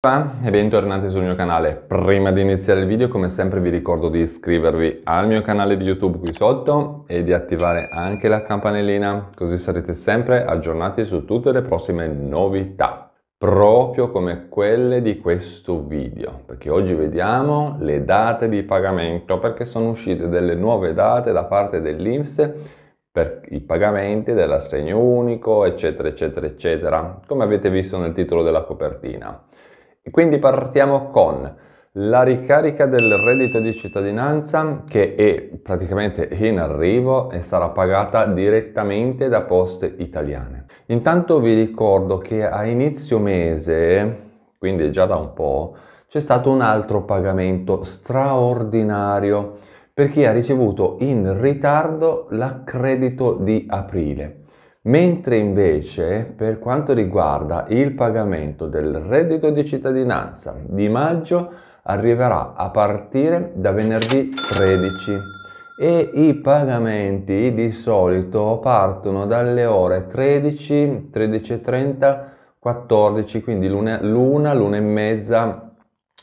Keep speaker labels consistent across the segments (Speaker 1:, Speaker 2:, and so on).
Speaker 1: e bentornati sul mio canale. Prima di iniziare il video come sempre vi ricordo di iscrivervi al mio canale di YouTube qui sotto e di attivare anche la campanellina così sarete sempre aggiornati su tutte le prossime novità proprio come quelle di questo video perché oggi vediamo le date di pagamento perché sono uscite delle nuove date da parte dell'Inps per i pagamenti dell'assegno unico eccetera eccetera eccetera come avete visto nel titolo della copertina quindi partiamo con la ricarica del reddito di cittadinanza che è praticamente in arrivo e sarà pagata direttamente da Poste Italiane. Intanto vi ricordo che a inizio mese, quindi già da un po', c'è stato un altro pagamento straordinario per chi ha ricevuto in ritardo l'accredito di aprile. Mentre invece per quanto riguarda il pagamento del reddito di cittadinanza di maggio arriverà a partire da venerdì 13 e i pagamenti di solito partono dalle ore 13, 13.30, 14, quindi l'una, l'una, e mezza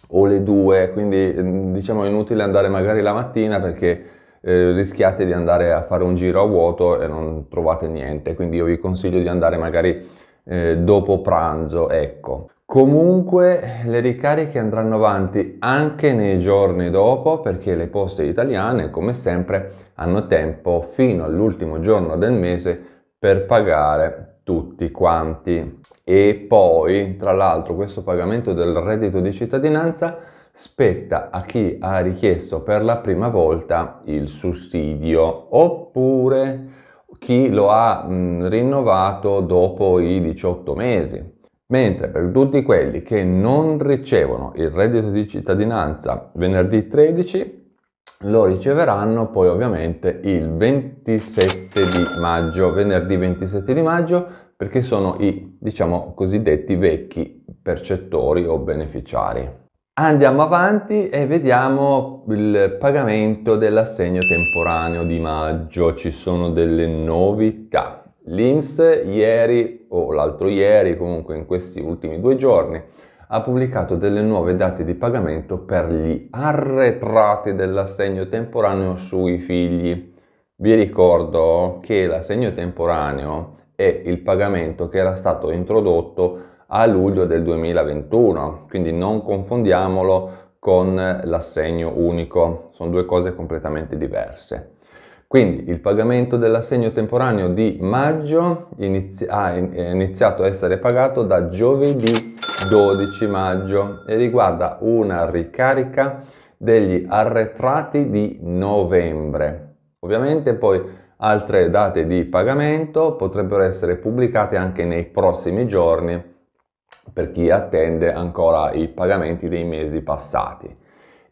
Speaker 1: o le due, quindi mm, diciamo inutile andare magari la mattina perché eh, rischiate di andare a fare un giro a vuoto e non trovate niente, quindi io vi consiglio di andare magari eh, dopo pranzo, ecco. Comunque le ricariche andranno avanti anche nei giorni dopo perché le poste italiane come sempre hanno tempo fino all'ultimo giorno del mese per pagare tutti quanti e poi tra l'altro questo pagamento del reddito di cittadinanza spetta a chi ha richiesto per la prima volta il sussidio oppure chi lo ha mh, rinnovato dopo i 18 mesi. Mentre per tutti quelli che non ricevono il reddito di cittadinanza venerdì 13 lo riceveranno poi ovviamente il 27 di maggio, venerdì 27 di maggio, perché sono i, diciamo, cosiddetti vecchi percettori o beneficiari. Andiamo avanti e vediamo il pagamento dell'assegno temporaneo di maggio. Ci sono delle novità. L'INPS ieri o l'altro ieri, comunque in questi ultimi due giorni, ha pubblicato delle nuove date di pagamento per gli arretrati dell'assegno temporaneo sui figli. Vi ricordo che l'assegno temporaneo è il pagamento che era stato introdotto a luglio del 2021, quindi non confondiamolo con l'assegno unico, sono due cose completamente diverse. Quindi il pagamento dell'assegno temporaneo di maggio inizi- ha ah, iniziato a essere pagato da giovedì 12 maggio e riguarda una ricarica degli arretrati di novembre. Ovviamente poi altre date di pagamento potrebbero essere pubblicate anche nei prossimi giorni per chi attende ancora i pagamenti dei mesi passati.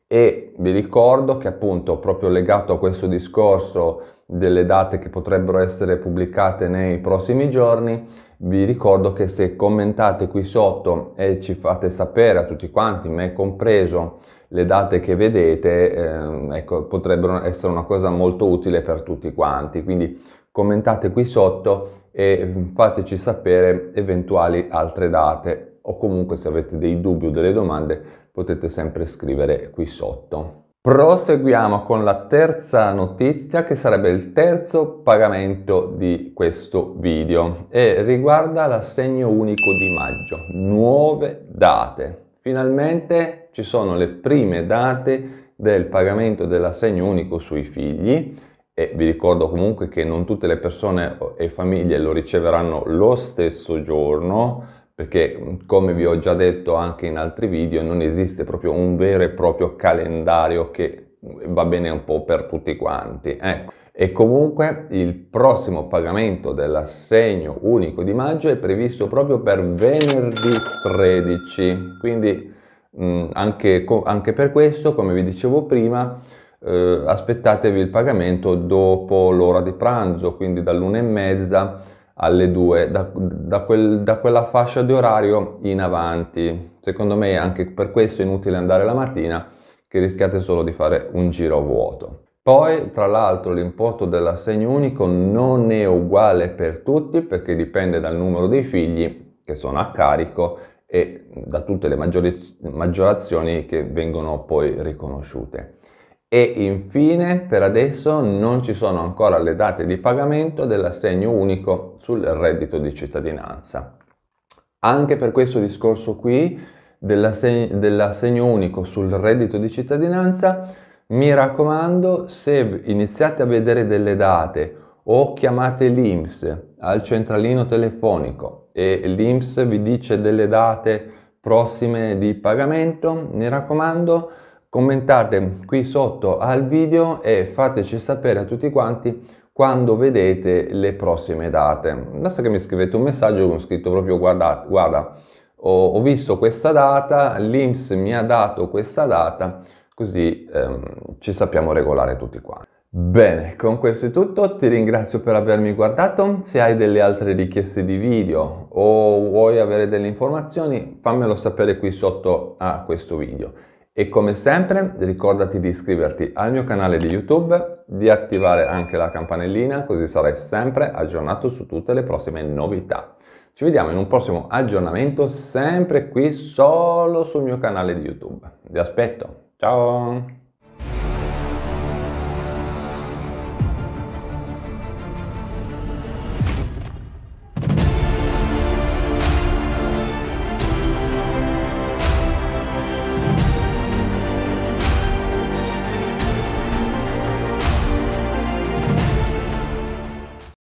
Speaker 1: E vi ricordo che appunto proprio legato a questo discorso delle date che potrebbero essere pubblicate nei prossimi giorni, vi ricordo che se commentate qui sotto e ci fate sapere a tutti quanti, me compreso, le date che vedete, eh, ecco, potrebbero essere una cosa molto utile per tutti quanti. Quindi commentate qui sotto e fateci sapere eventuali altre date o comunque se avete dei dubbi o delle domande potete sempre scrivere qui sotto. Proseguiamo con la terza notizia che sarebbe il terzo pagamento di questo video e riguarda l'assegno unico di maggio. Nuove date. Finalmente ci sono le prime date del pagamento dell'assegno unico sui figli e vi ricordo comunque che non tutte le persone e famiglie lo riceveranno lo stesso giorno perché come vi ho già detto anche in altri video non esiste proprio un vero e proprio calendario che va bene un po' per tutti quanti ecco e comunque il prossimo pagamento dell'assegno unico di maggio è previsto proprio per venerdì 13 quindi mh, anche, anche per questo come vi dicevo prima eh, aspettatevi il pagamento dopo l'ora di pranzo, quindi dall'una e mezza alle due, da, da, quel, da, quella fascia di orario in avanti. Secondo me anche per questo è inutile andare la mattina che rischiate solo di fare un giro vuoto. Poi, tra l'altro, l'importo dell'assegno unico non è uguale per tutti perché dipende dal numero dei figli che sono a carico e da tutte le maggiorazioni che vengono poi riconosciute e infine per adesso non ci sono ancora le date di pagamento dell'assegno unico sul reddito di cittadinanza. Anche per questo discorso qui dell'assegno, dell'assegno unico sul reddito di cittadinanza, mi raccomando se iniziate a vedere delle date o chiamate l'IMS al centralino telefonico e l'IMS vi dice delle date prossime di pagamento, mi raccomando commentate qui sotto al video e fateci sapere a tutti quanti quando vedete le prossime date. Basta che mi scrivete un messaggio con scritto proprio guarda, guarda ho, ho visto questa data, l'Inps mi ha dato questa data, così ehm, ci sappiamo regolare tutti quanti. Bene, con questo è tutto, ti ringrazio per avermi guardato, se hai delle altre richieste di video o vuoi avere delle informazioni fammelo sapere qui sotto a questo video. E come sempre ricordati di iscriverti al mio canale di YouTube, di attivare anche la campanellina così sarai sempre aggiornato su tutte le prossime novità. Ci vediamo in un prossimo aggiornamento sempre qui solo sul mio canale di YouTube. Vi aspetto, ciao!